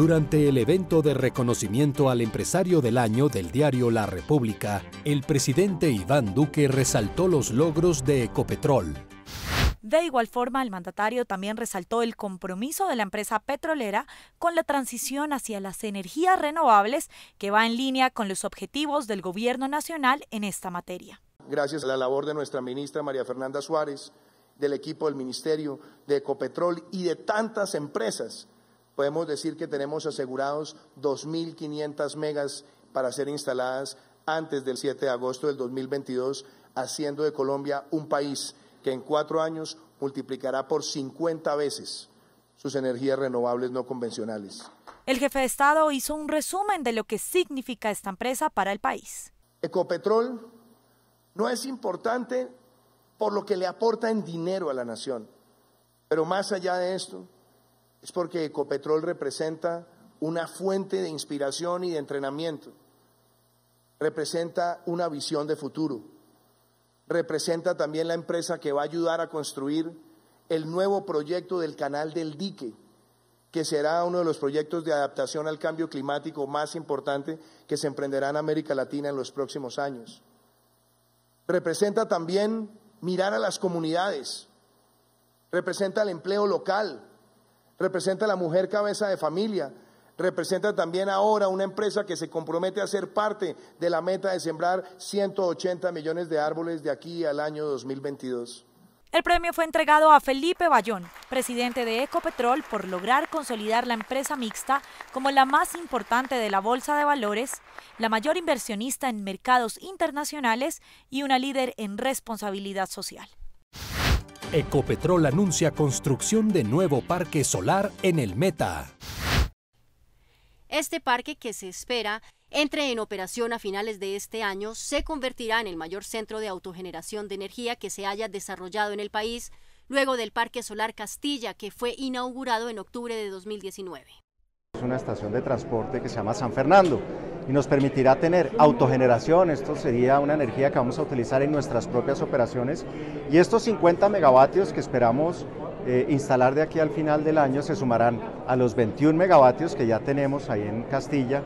Durante el evento de reconocimiento al empresario del año del diario La República, el presidente Iván Duque resaltó los logros de Ecopetrol. De igual forma, el mandatario también resaltó el compromiso de la empresa petrolera con la transición hacia las energías renovables que va en línea con los objetivos del Gobierno Nacional en esta materia. Gracias a la labor de nuestra ministra María Fernanda Suárez, del equipo del Ministerio de Ecopetrol y de tantas empresas podemos decir que tenemos asegurados 2.500 megas para ser instaladas antes del 7 de agosto del 2022, haciendo de Colombia un país que en cuatro años multiplicará por 50 veces sus energías renovables no convencionales. El jefe de Estado hizo un resumen de lo que significa esta empresa para el país. Ecopetrol no es importante por lo que le aporta en dinero a la nación, pero más allá de esto, es porque Ecopetrol representa una fuente de inspiración y de entrenamiento, representa una visión de futuro, representa también la empresa que va a ayudar a construir el nuevo proyecto del canal del dique, que será uno de los proyectos de adaptación al cambio climático más importante que se emprenderá en América Latina en los próximos años. Representa también mirar a las comunidades, representa el empleo local, representa a la mujer cabeza de familia, representa también ahora una empresa que se compromete a ser parte de la meta de sembrar 180 millones de árboles de aquí al año 2022. El premio fue entregado a Felipe Bayón, presidente de Ecopetrol, por lograr consolidar la empresa mixta como la más importante de la Bolsa de Valores, la mayor inversionista en mercados internacionales y una líder en responsabilidad social. Ecopetrol anuncia construcción de nuevo parque solar en el Meta. Este parque que se espera entre en operación a finales de este año se convertirá en el mayor centro de autogeneración de energía que se haya desarrollado en el país luego del Parque Solar Castilla que fue inaugurado en octubre de 2019. Es una estación de transporte que se llama San Fernando y nos permitirá tener autogeneración, esto sería una energía que vamos a utilizar en nuestras propias operaciones y estos 50 megavatios que esperamos eh, instalar de aquí al final del año se sumarán a los 21 megavatios que ya tenemos ahí en Castilla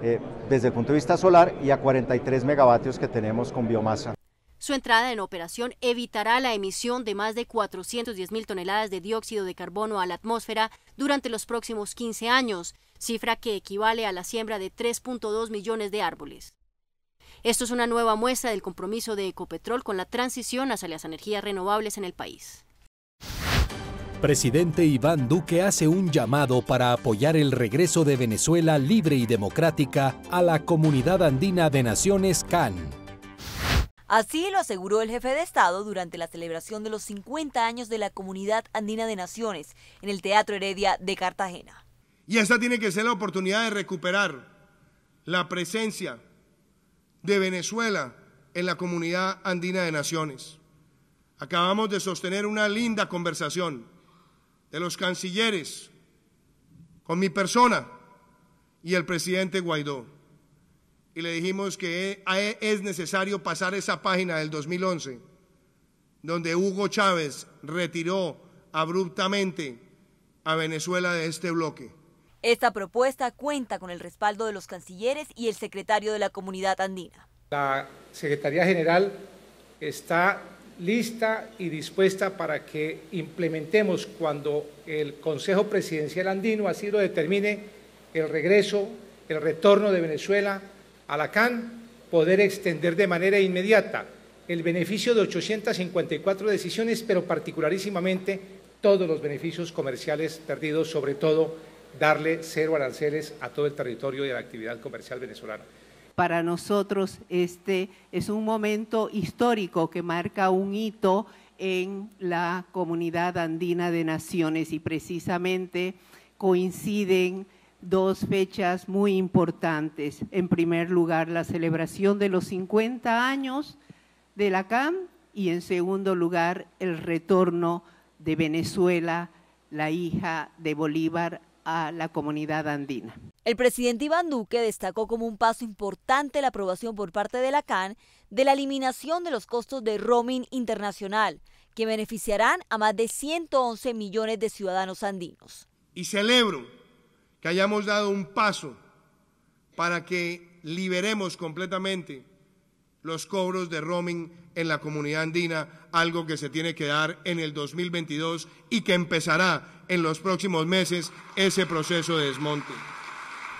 eh, desde el punto de vista solar y a 43 megavatios que tenemos con biomasa. Su entrada en operación evitará la emisión de más de 410 mil toneladas de dióxido de carbono a la atmósfera durante los próximos 15 años, cifra que equivale a la siembra de 3.2 millones de árboles. Esto es una nueva muestra del compromiso de Ecopetrol con la transición hacia las energías renovables en el país. Presidente Iván Duque hace un llamado para apoyar el regreso de Venezuela libre y democrática a la Comunidad Andina de Naciones CAN. Así lo aseguró el jefe de Estado durante la celebración de los 50 años de la Comunidad Andina de Naciones en el Teatro Heredia de Cartagena. Y esta tiene que ser la oportunidad de recuperar la presencia de Venezuela en la Comunidad Andina de Naciones. Acabamos de sostener una linda conversación de los cancilleres con mi persona y el presidente Guaidó y le dijimos que e, es necesario pasar esa página del 2011, donde Hugo Chávez retiró abruptamente a Venezuela de este bloque. Esta propuesta cuenta con el respaldo de los cancilleres y el secretario de la comunidad andina. La Secretaría General está lista y dispuesta para que implementemos cuando el Consejo Presidencial Andino así lo determine el regreso, el retorno de Venezuela a la CAN poder extender de manera inmediata el beneficio de 854 decisiones, pero particularísimamente todos los beneficios comerciales perdidos, sobre todo darle cero aranceles a todo el territorio y a la actividad comercial venezolana. Para nosotros este es un momento histórico que marca un hito en la comunidad andina de naciones y precisamente coinciden dos fechas muy importantes. En primer lugar, la celebración de los 50 años de la CAN y en segundo lugar, el retorno de Venezuela, la hija de Bolívar, a la comunidad andina. El presidente Iván Duque destacó como un paso importante la aprobación por parte de la CAN de la eliminación de los costos de roaming internacional, que beneficiarán a más de 111 millones de ciudadanos andinos. Y celebro que hayamos dado un paso para que liberemos completamente los cobros de roaming en la comunidad andina, algo que se tiene que dar en el 2022 y que empezará en los próximos meses ese proceso de desmonte.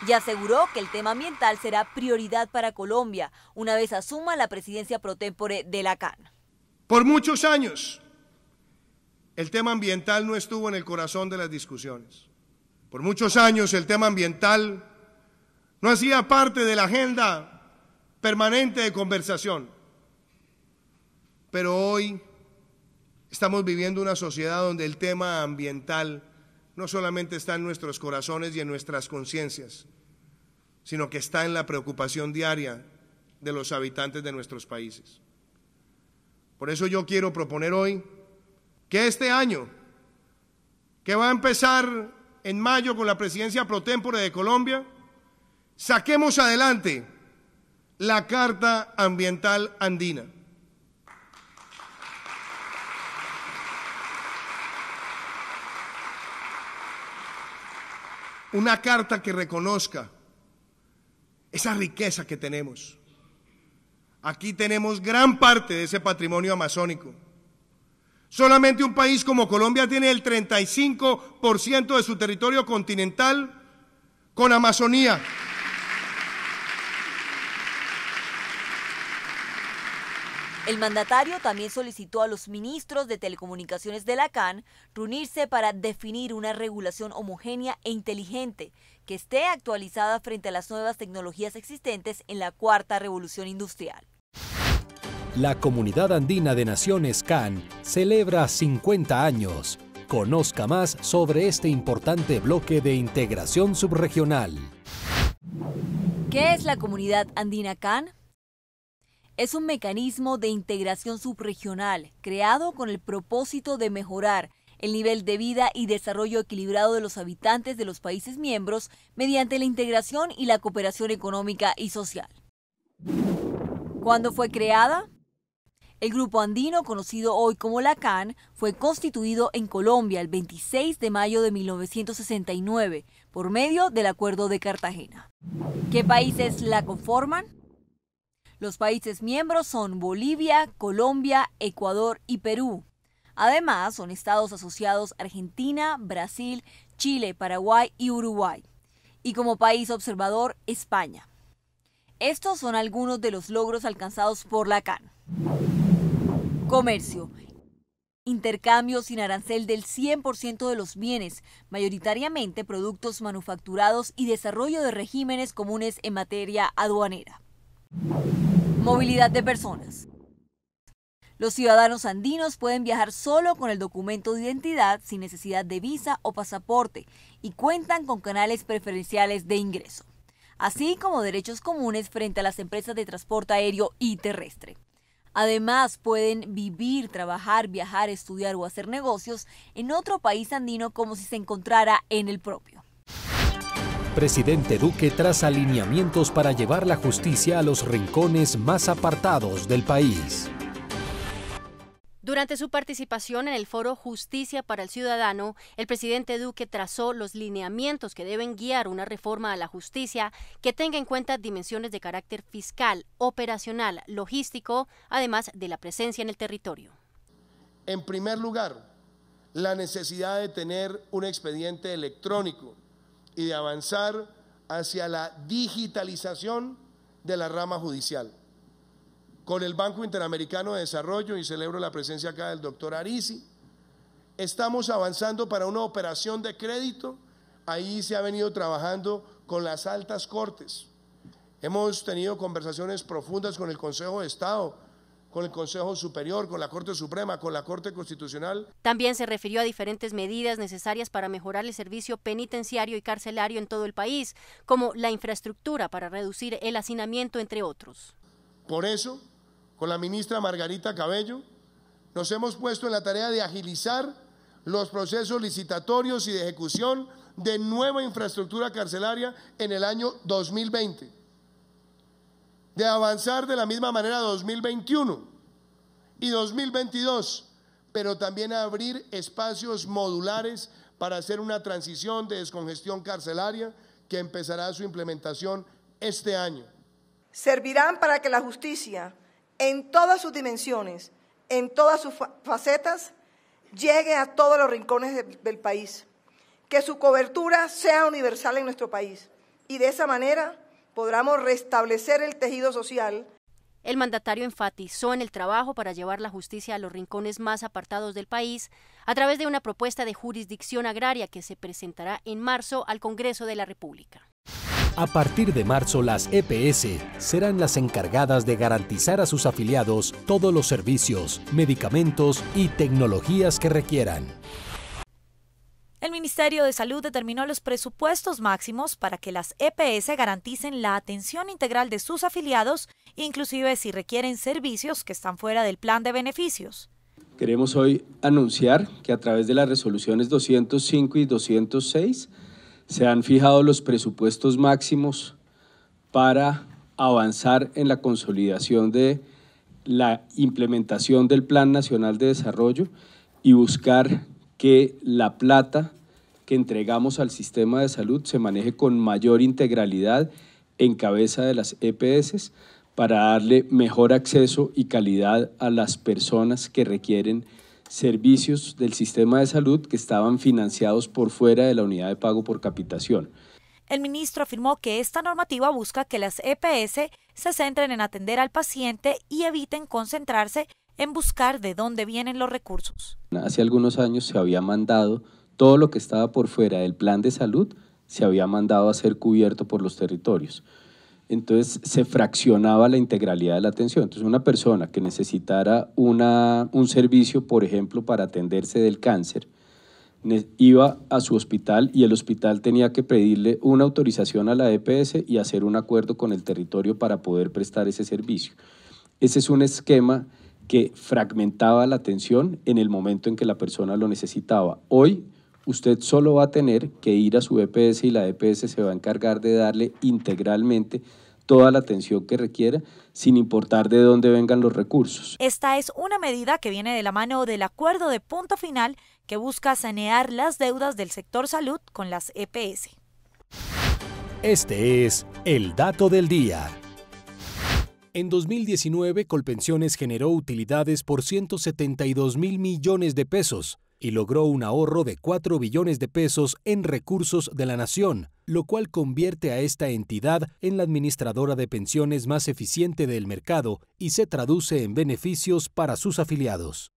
Y aseguró que el tema ambiental será prioridad para Colombia una vez asuma la presidencia pro de la CAN. Por muchos años, el tema ambiental no estuvo en el corazón de las discusiones. Por muchos años el tema ambiental no hacía parte de la agenda permanente de conversación. Pero hoy estamos viviendo una sociedad donde el tema ambiental no solamente está en nuestros corazones y en nuestras conciencias, sino que está en la preocupación diaria de los habitantes de nuestros países. Por eso yo quiero proponer hoy que este año, que va a empezar en mayo con la presidencia pro de Colombia, saquemos adelante la Carta Ambiental Andina. Una carta que reconozca esa riqueza que tenemos. Aquí tenemos gran parte de ese patrimonio amazónico Solamente un país como Colombia tiene el 35% de su territorio continental con Amazonía. El mandatario también solicitó a los ministros de Telecomunicaciones de la CAN reunirse para definir una regulación homogénea e inteligente que esté actualizada frente a las nuevas tecnologías existentes en la cuarta revolución industrial. La Comunidad Andina de Naciones CAN celebra 50 años. Conozca más sobre este importante bloque de integración subregional. ¿Qué es la Comunidad Andina CAN? Es un mecanismo de integración subregional creado con el propósito de mejorar el nivel de vida y desarrollo equilibrado de los habitantes de los países miembros mediante la integración y la cooperación económica y social. ¿Cuándo fue creada? El grupo andino, conocido hoy como la CAN, fue constituido en Colombia el 26 de mayo de 1969 por medio del Acuerdo de Cartagena. ¿Qué países la conforman? Los países miembros son Bolivia, Colombia, Ecuador y Perú. Además, son estados asociados Argentina, Brasil, Chile, Paraguay y Uruguay. Y como país observador, España. Estos son algunos de los logros alcanzados por la CAN. Comercio. Intercambio sin arancel del 100% de los bienes, mayoritariamente productos manufacturados y desarrollo de regímenes comunes en materia aduanera. Movilidad de personas. Los ciudadanos andinos pueden viajar solo con el documento de identidad sin necesidad de visa o pasaporte y cuentan con canales preferenciales de ingreso, así como derechos comunes frente a las empresas de transporte aéreo y terrestre. Además, pueden vivir, trabajar, viajar, estudiar o hacer negocios en otro país andino como si se encontrara en el propio. Presidente Duque traza alineamientos para llevar la justicia a los rincones más apartados del país. Durante su participación en el foro Justicia para el Ciudadano, el presidente Duque trazó los lineamientos que deben guiar una reforma a la justicia que tenga en cuenta dimensiones de carácter fiscal, operacional, logístico, además de la presencia en el territorio. En primer lugar, la necesidad de tener un expediente electrónico y de avanzar hacia la digitalización de la rama judicial con el Banco Interamericano de Desarrollo y celebro la presencia acá del doctor Arisi. Estamos avanzando para una operación de crédito. Ahí se ha venido trabajando con las altas cortes. Hemos tenido conversaciones profundas con el Consejo de Estado, con el Consejo Superior, con la Corte Suprema, con la Corte Constitucional. También se refirió a diferentes medidas necesarias para mejorar el servicio penitenciario y carcelario en todo el país, como la infraestructura para reducir el hacinamiento, entre otros. Por eso, con la ministra Margarita Cabello, nos hemos puesto en la tarea de agilizar los procesos licitatorios y de ejecución de nueva infraestructura carcelaria en el año 2020, de avanzar de la misma manera 2021 y 2022, pero también abrir espacios modulares para hacer una transición de descongestión carcelaria que empezará su implementación este año. Servirán para que la justicia en todas sus dimensiones, en todas sus facetas, llegue a todos los rincones del, país. Que su cobertura sea universal en nuestro país. Y de esa manera podremos restablecer el tejido social. El mandatario enfatizó en el trabajo para llevar la justicia a los rincones más apartados del país a través de una propuesta de jurisdicción agraria que se presentará en marzo al Congreso de la República. A partir de marzo, las EPS serán las encargadas de garantizar a sus afiliados todos los servicios, medicamentos y tecnologías que requieran. El Ministerio de Salud determinó los presupuestos máximos para que las EPS garanticen la atención integral de sus afiliados, inclusive si requieren servicios que están fuera del plan de beneficios. Queremos hoy anunciar que a través de las resoluciones 205 y 206 se han fijado los presupuestos máximos para avanzar en la consolidación de la implementación del Plan Nacional de Desarrollo y buscar que la plata que entregamos al sistema de salud se maneje con mayor integralidad en cabeza de las EPS para darle mejor acceso y calidad a las personas que requieren servicios del sistema de salud que estaban financiados por fuera de la unidad de pago por capitación. El ministro afirmó que esta normativa busca que las EPS se centren en atender al paciente y eviten concentrarse en buscar de dónde vienen los recursos. Hace algunos años se había mandado todo lo que estaba por fuera del plan de salud, se había mandado a ser cubierto por los territorios entonces se fraccionaba la integralidad de la atención. Entonces una persona que necesitara un servicio, por ejemplo, para atenderse del cáncer, iba a su hospital y el hospital tenía que pedirle una autorización a la EPS y hacer un acuerdo con el territorio para poder prestar ese servicio. Ese es un esquema que fragmentaba la atención en el momento en que la persona lo necesitaba. Hoy usted solo va a tener que ir a su EPS y la EPS se va a encargar de darle integralmente toda la atención que requiera, sin importar de dónde vengan los recursos. Esta es una medida que viene de la mano del acuerdo de punto final que busca sanear las deudas del sector salud con las EPS. Este es el dato del día. En 2019, Colpensiones generó utilidades por 172 mil millones de pesos, y logró un ahorro de 4 billones de pesos en recursos de la nación, lo cual convierte a esta entidad en la administradora de pensiones más eficiente del mercado y se traduce en beneficios para sus afiliados.